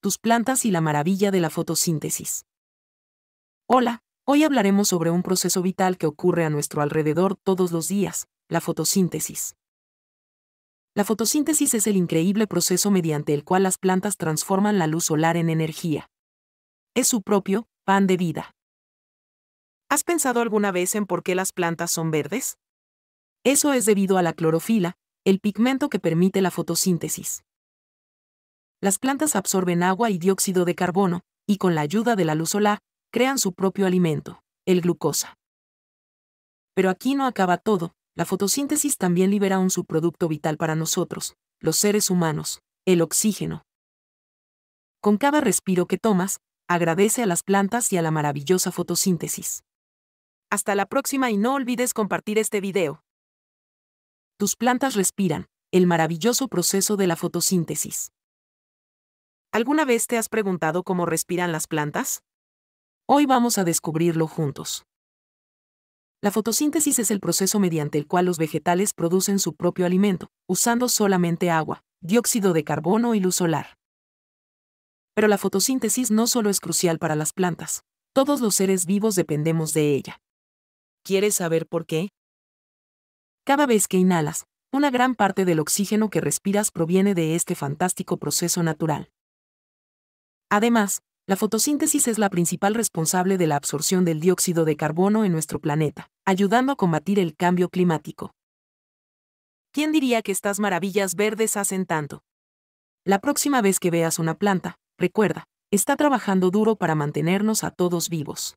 tus plantas y la maravilla de la fotosíntesis. Hola, hoy hablaremos sobre un proceso vital que ocurre a nuestro alrededor todos los días, la fotosíntesis. La fotosíntesis es el increíble proceso mediante el cual las plantas transforman la luz solar en energía. Es su propio pan de vida. ¿Has pensado alguna vez en por qué las plantas son verdes? Eso es debido a la clorofila, el pigmento que permite la fotosíntesis las plantas absorben agua y dióxido de carbono, y con la ayuda de la luz solar, crean su propio alimento, el glucosa. Pero aquí no acaba todo, la fotosíntesis también libera un subproducto vital para nosotros, los seres humanos, el oxígeno. Con cada respiro que tomas, agradece a las plantas y a la maravillosa fotosíntesis. Hasta la próxima y no olvides compartir este video. Tus plantas respiran, el maravilloso proceso de la fotosíntesis. ¿Alguna vez te has preguntado cómo respiran las plantas? Hoy vamos a descubrirlo juntos. La fotosíntesis es el proceso mediante el cual los vegetales producen su propio alimento, usando solamente agua, dióxido de carbono y luz solar. Pero la fotosíntesis no solo es crucial para las plantas, todos los seres vivos dependemos de ella. ¿Quieres saber por qué? Cada vez que inhalas, una gran parte del oxígeno que respiras proviene de este fantástico proceso natural. Además, la fotosíntesis es la principal responsable de la absorción del dióxido de carbono en nuestro planeta, ayudando a combatir el cambio climático. ¿Quién diría que estas maravillas verdes hacen tanto? La próxima vez que veas una planta, recuerda, está trabajando duro para mantenernos a todos vivos.